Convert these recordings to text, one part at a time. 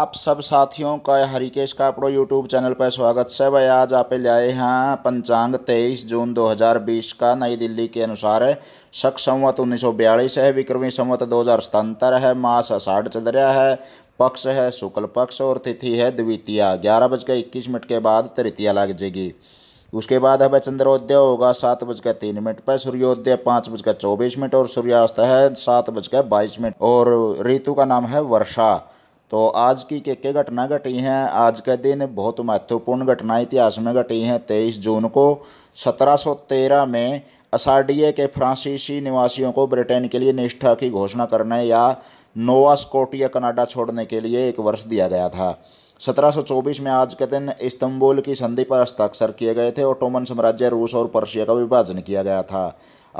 आप सब साथियों का हरिकेश कापड़ो यूट्यूब चैनल पर स्वागत है भाई आज आप ले आए हैं पंचांग 23 जून 2020 का नई दिल्ली के अनुसार है शक संवत उन्नीस है विक्रमी संवत दो हजार है मास अषाढ़ चल रहा है पक्ष है शुक्ल पक्ष और तिथि है द्वितीय ग्यारह बजकर इक्कीस मिनट के बाद तृतीया लग जाएगी उसके बाद है चंद्रोदय होगा सात बजकर तीन मिनट पर सूर्योदय पाँच बजकर चौबीस मिनट और सूर्यास्त है सात बजकर बाईस मिनट और ऋतु का नाम है वर्षा तो आज की के के घटना घटी हैं आज के दिन बहुत महत्वपूर्ण घटना इतिहास में घटी हैं तेईस जून को 1713 में असाडिये के फ्रांसीसी निवासियों को ब्रिटेन के लिए निष्ठा की घोषणा करने या नोवा स्कोटिया कनाडा छोड़ने के लिए एक वर्ष दिया गया था 1724 में आज के दिन इस्तंबुल की संधि पर हस्ताक्षर किए गए थे ओटोमन साम्राज्य रूस और पर्शिया का विभाजन किया गया था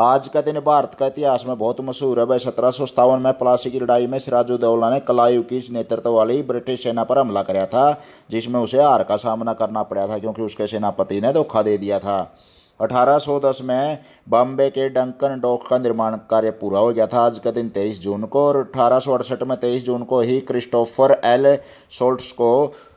आज का दिन भारत का इतिहास में बहुत मशहूर है वह सत्रह सौ सत्तावन में प्लासी की लड़ाई में सिराजुद्दौला ने कलायु की नेतृत्व वाली ब्रिटिश सेना पर हमला कराया था जिसमें उसे हार का सामना करना पड़ा था क्योंकि उसके सेनापति ने धोखा दे दिया था 1810 में बॉम्बे के डंकन डॉक का निर्माण कार्य पूरा हो गया था आज का दिन 23 जून को और अठारह में 23 जून को ही क्रिस्टोफर एल सोल्ट्स को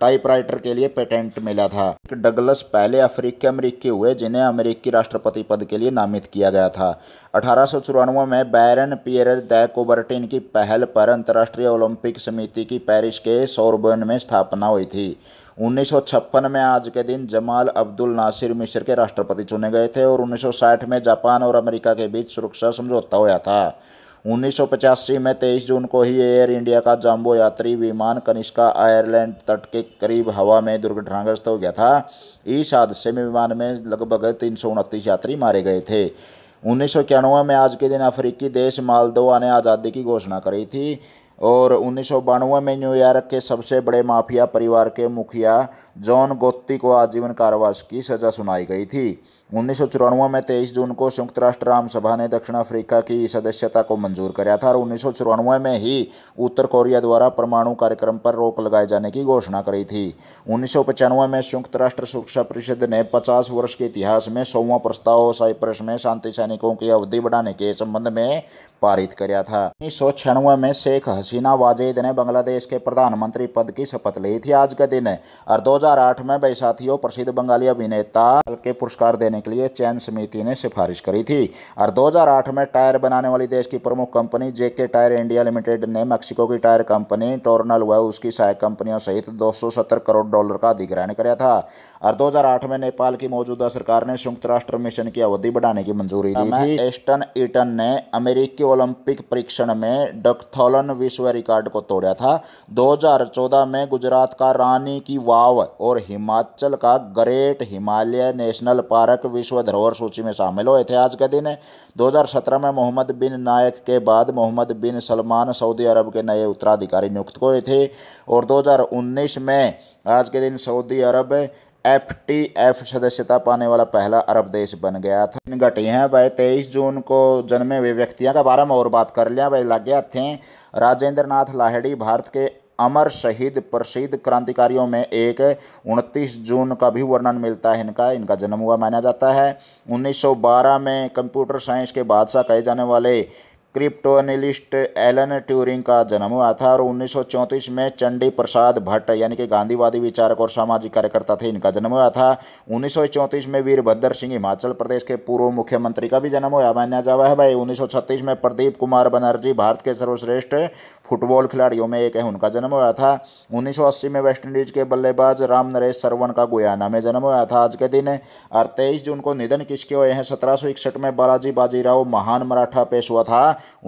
टाइपराइटर के लिए पेटेंट मिला था डगलस पहले अफ्रीकी अमरीकी हुए जिन्हें अमेरिकी राष्ट्रपति पद के लिए नामित किया गया था अठारह में बैरन पियर द कोबर्टिन की पहल पर अंतर्राष्ट्रीय ओलंपिक समिति की पेरिस के सोरबर्न में स्थापना हुई थी उन्नीस में आज के दिन जमाल अब्दुल नासिर मिश्र के राष्ट्रपति चुने गए थे और 1960 में जापान और अमेरिका के बीच सुरक्षा समझौता हुआ था उन्नीस में तेईस जून को ही एयर इंडिया का जाम्बो यात्री विमान कनिष्का आयरलैंड तट के करीब हवा में दुर्घटनाग्रस्त हो गया था इस हादसे में विमान में लगभग तीन यात्री मारे गए थे उन्नीस में आज के दिन अफ्रीकी देश मालदोवा ने आज़ादी की घोषणा करी थी और उन्नीस में न्यूयॉर्क के सबसे बड़े माफिया परिवार के मुखिया जॉन गोत्ती को आजीवन कारावास की सज़ा सुनाई गई थी उन्नीस में 23 जून को संयुक्त राष्ट्र आम सभा ने दक्षिण अफ्रीका की सदस्यता को मंजूर कराया था और उन्नीस में ही उत्तर कोरिया द्वारा परमाणु कार्यक्रम पर रोक लगाए जाने की घोषणा करी थी उन्नीस में संयुक्त राष्ट्र सुरक्षा परिषद ने 50 वर्ष के इतिहास में सौवा प्रस्ताव साइप्रस में शांति सैनिकों की अवधि बढ़ाने के संबंध में पारित कराया था उन्नीस में शेख हसीना वाजेद ने बांग्लादेश के प्रधानमंत्री पद की शपथ ली थी आज का दिन और दो में बैसाथियों प्रसिद्ध बंगाली अभिनेता के पुरस्कार देने देने के लिए चयन समिति ने सिफारिश करी थी और 2008 में टायर बनाने वाली देश की प्रमुख company JK tyre India limited ने मेक्सिको की टायर कंपनी टोर्नल व उसकी सहायक कंपनियों सहित 270 करोड़ डॉलर का अधिग्रहण कराया था और 2008 में नेपाल की मौजूदा सरकार ने संयुक्त राष्ट्र मिशन की अवधि बढ़ाने की मंजूरी दी थी एस्टन ईटन ने अमेरिकी ओलंपिक परीक्षण में डकथोलन विश्व रिकॉर्ड को तोड़ा था 2014 में गुजरात का रानी की वाव और हिमाचल का ग्रेट हिमालय नेशनल पार्क विश्व धरोहर सूची में शामिल हुए थे आज के दिन 2017 में मोहम्मद बिन नायक के बाद Mohammed bin Salman Saudi Arabia के नए उत्तराधिकारी नियुक्त हुए थे और 2019 में आज के दिन Saudi Arabia F T F सदस्यता पाने वाला पहला अरब देश बन गया था इन घटी हैं वह तेईस जून को जन्मे हुए व्यक्तियों के बारे में और बात कर लिया वह लग गया थे राजेंद्र नाथ लाहिड़ी भारत के अमर शहीद प्रसिद्ध क्रांतिकारियों में एक 29 जून का भी वर्णन मिलता है इनका इनका जन्म हुआ माना जाता है 1912 में कंप्यूटर साइंस के बादशाह कहे जाने वाले क्रिप्टोनिलिस्ट एलन ट्यूरिंग का जन्म हुआ था और 1934 में चंडी प्रसाद भट्ट यानी कि गांधीवादी विचारक और सामाजिक कार्यकर्ता थे इनका जन्म हुआ था 1934 में वीरभद्र सिंह हिमाचल प्रदेश के पूर्व मुख्यमंत्री का भी जन्म हुआ माना जावा है भाई 1936 में प्रदीप कुमार बनर्जी भारत के सर्वश्रेष्ठ फुटबॉल खिलाड़ियों में एक है उनका जन्म हुआ था 1980 में वेस्टइंडीज के बल्लेबाज राम नरेश सरवण का गुयाना में जन्म हुआ था आज के दिन और तेईस जून को निधन किसके हुए हैं सत्रह में बालाजी बाजीराव महान मराठा पेश हुआ था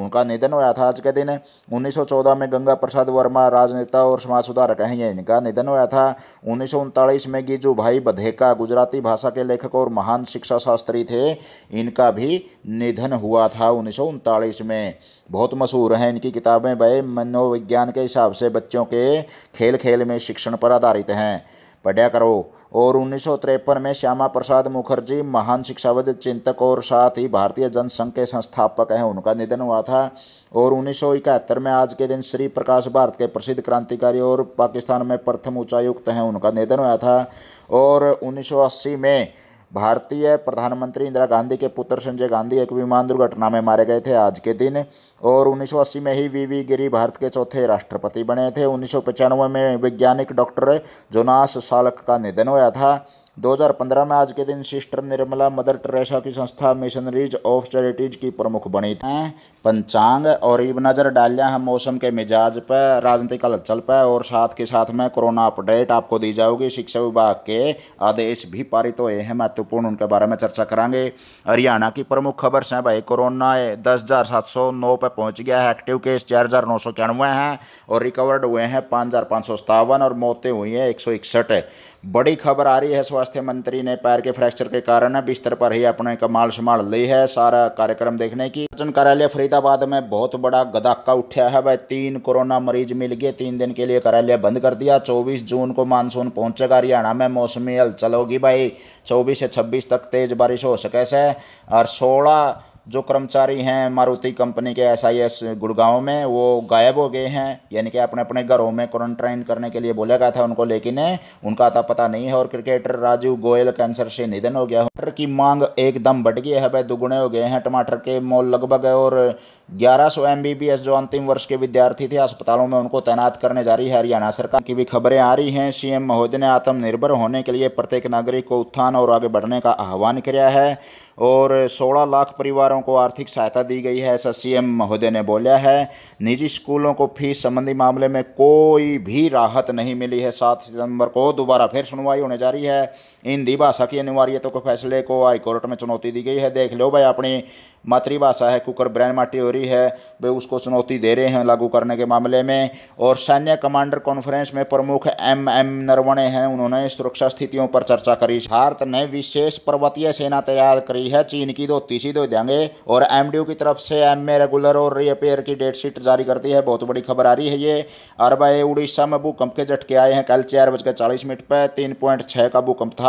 उनका निधन हुआ था आज के दिन 1914 में गंगा प्रसाद वर्मा राजनेता और समाज सुधारक हैं इनका निधन हुआ था उन्नीस में गिजू भाई बधेका गुजराती भाषा के लेखक और महान शिक्षा शास्त्री थे इनका भी निधन हुआ था उन्नीस में बहुत मशहूर हैं इनकी किताबें भाई मनोविज्ञान के हिसाब से बच्चों के खेल खेल में शिक्षण पर आधारित हैं पढ़िया करो और उन्नीस में श्यामा प्रसाद मुखर्जी महान शिक्षाविद चिंतक और साथ ही भारतीय जनसंघ के संस्थापक हैं उनका निधन हुआ था और उन्नीस में आज के दिन श्री प्रकाश भारत के प्रसिद्ध क्रांतिकारी और पाकिस्तान में प्रथम उच्चायुक्त हैं उनका निधन हुआ था और 1980 में भारतीय प्रधानमंत्री इंदिरा गांधी के पुत्र संजय गांधी एक विमान दुर्घटना में मारे गए थे आज के दिन और 1980 में ही वी वी गिरी भारत के चौथे राष्ट्रपति बने थे उन्नीस में वैज्ञानिक डॉक्टर जोनास सालक का निधन हुआ था 2015 में आज के दिन सिस्टर निर्मला मदर टेरेसा की संस्था मिशनरीज ऑफ चैरिटीज की प्रमुख बनी थी पंचांग और अब नज़र डालिया है मौसम के मिजाज पर राजनीतिक हलचल पर और साथ के साथ में कोरोना अपडेट आपको दी जाओगी शिक्षा विभाग के आदेश भी पारित हुए हैं महत्वपूर्ण उनके बारे में चर्चा करेंगे हरियाणा की प्रमुख खबर से भाई कोरोना दस हज़ार सात सौ नौ पर पहुँच गया है एक्टिव केस चार हज़ार नौ सौ इक्यानवे हैं और रिकवर्ड हुए हैं पाँच हज़ार पाँच सौ सतावन और मौतें हुई हैं एक सौ इकसठ बड़ी खबर आ रही है स्वास्थ्य मंत्री ने पैर के फ्रैक्चर के कारण बिस्तर पर ही अपने कमाल संभाल ली है सारा कार्यक्रम देखने की निर्वाचन कार्यालय फरीदाबाद में बहुत बड़ा गदाका उठा है वह तीन कोरोना मरीज मिल गए तीन दिन के लिए कार्यालय बंद कर दिया चौबीस जून को मानसून पहुंचेगा हरियाणा में मौसमी हलचल होगी भाई चौबीस से छब्बीस तक तेज बारिश हो सके से और सोलह जो कर्मचारी हैं मारुति कंपनी के एस आई एस गुड़गांव में वो गायब हो गए हैं यानी कि अपने अपने घरों में क्वारंटाइन करने के लिए बोला गया था उनको लेकिन उनका तो पता नहीं है और क्रिकेटर राजीव गोयल कैंसर से निधन हो गया टमाटर की मांग एकदम बढ़ गई है भाई दुगुने हो गए हैं टमाटर के मोल लगभग और 1100 सौ जो अंतिम वर्ष के विद्यार्थी थे अस्पतालों में उनको तैनात करने जा रही है हरियाणा सरकार की भी खबरें आ रही हैं सीएम महोदय ने आत्मनिर्भर होने के लिए प्रत्येक नागरिक को उत्थान और आगे बढ़ने का आह्वान किया है और 16 लाख परिवारों को आर्थिक सहायता दी गई है ऐसा सीएम महोदय ने बोला है निजी स्कूलों को फीस संबंधी मामले में कोई भी राहत नहीं मिली है सात सितंबर को दोबारा फिर सुनवाई होने जा रही है इन भाषा की अनिवार्यतों के फैसले को हाईकोर्ट में चुनौती दी गई है देख लो भाई अपनी मातृभाषा है कुकर ब्रैन माटी हो रही है वे उसको चुनौती दे रहे हैं लागू करने के मामले में और सैन्य कमांडर कॉन्फ्रेंस में प्रमुख एम एम नरवणे हैं उन्होंने सुरक्षा स्थितियों पर चर्चा करी भारत ने विशेष पर्वतीय सेना तैयार करी है चीन की दो तीसरी दो देंगे और एम की तरफ से एम ए रेगुलर और रिपेयर की डेट शीट जारी कर दी है बहुत बड़ी खबर आ रही है ये अरब उड़ीसा में भूकंप के झटके आए हैं कल चार बजकर चालीस मिनट पर तीन पॉइंट छः का भूकंप था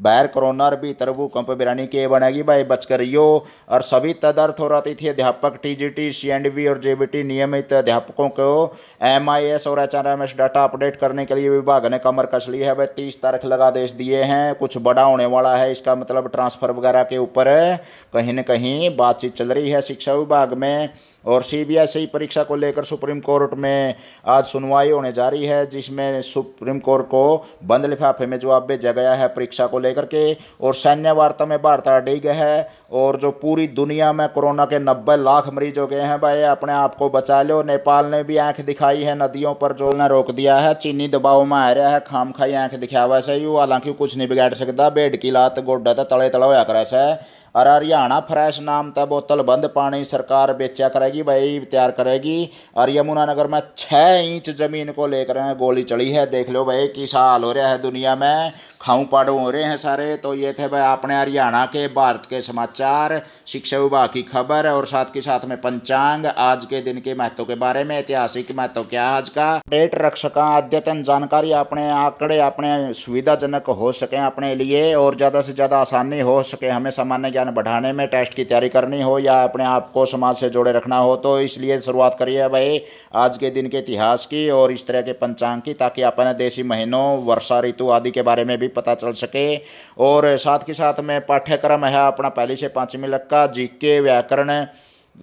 बैर करोनर भी तरबू कंप बिरानी के बनेगी भाई बचकर यो और सभी तदर्थ और अतिथि अध्यापक T T G C and V और टी नियमित अध्यापकों को एम आई एस और H R M S data update करने के लिए विभाग ने कमर कस ली है भाई तीस तारीख लगा देश दिए हैं कुछ बड़ा होने वाला है इसका मतलब ट्रांसफर वगैरह के ऊपर कहीं ना कहीं बातचीत चल रही है शिक्षा विभाग में और सीबीएसई e परीक्षा को लेकर सुप्रीम कोर्ट में आज सुनवाई होने जा रही है जिसमें सुप्रीम कोर्ट को बंद लिफाफे में जवाब भेजा गया है परीक्षा को लेकर के और सैन्य वार्ता में भारत अडिग है और जो पूरी दुनिया में कोरोना के नब्बे लाख मरीज हो गए हैं भाई अपने आप को बचा लो नेपाल ने भी आंख दिखाई है नदियों पर जो ने रोक दिया है चीनी दबाव में आ रहा है खाम खाई आंख दिखावा सही हालांकि कुछ नहीं बिगाड़ सकता बेड की लात गोडा तो तले तला होया करे और हरियाणा फ्रेश नाम था बोतल बंद पानी सरकार बेचा करेगी भाई तैयार करेगी और यमुनानगर में छः इंच ज़मीन को लेकर गोली चली है देख लो भाई किस हाल हो रहा है दुनिया में खाऊं पाड़ू हो रहे हैं सारे तो ये थे भाई अपने हरियाणा के भारत के समाचार शिक्षा विभाग की खबर और साथ के साथ में पंचांग आज के दिन के महत्व के बारे में ऐतिहासिक महत्व क्या आज का डेट रक्षक अद्यतन जानकारी अपने आंकड़े अपने सुविधाजनक हो सके अपने लिए और ज़्यादा से ज़्यादा आसानी हो सके हमें सामान्य ज्ञान बढ़ाने में टेस्ट की तैयारी करनी हो या अपने आप को समाज से जोड़े रखना हो तो इसलिए शुरुआत करिए भाई आज के दिन के इतिहास की और इस तरह के पंचांग की ताकि अपने देसी महीनों वर्षा ऋतु आदि के बारे में भी पता चल सके और साथ ही साथ में पाठ्यक्रम है अपना पहली से पाँचवीं लग का जी के व्याकरण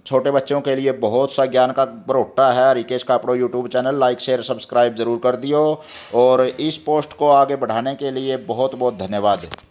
छोटे बच्चों के लिए बहुत सा ज्ञान का भरोटा है Rikesh Kapdo YouTube channel like share subscribe जरूर कर दियो और इस पोस्ट को आगे बढ़ाने के लिए बहुत बहुत धन्यवाद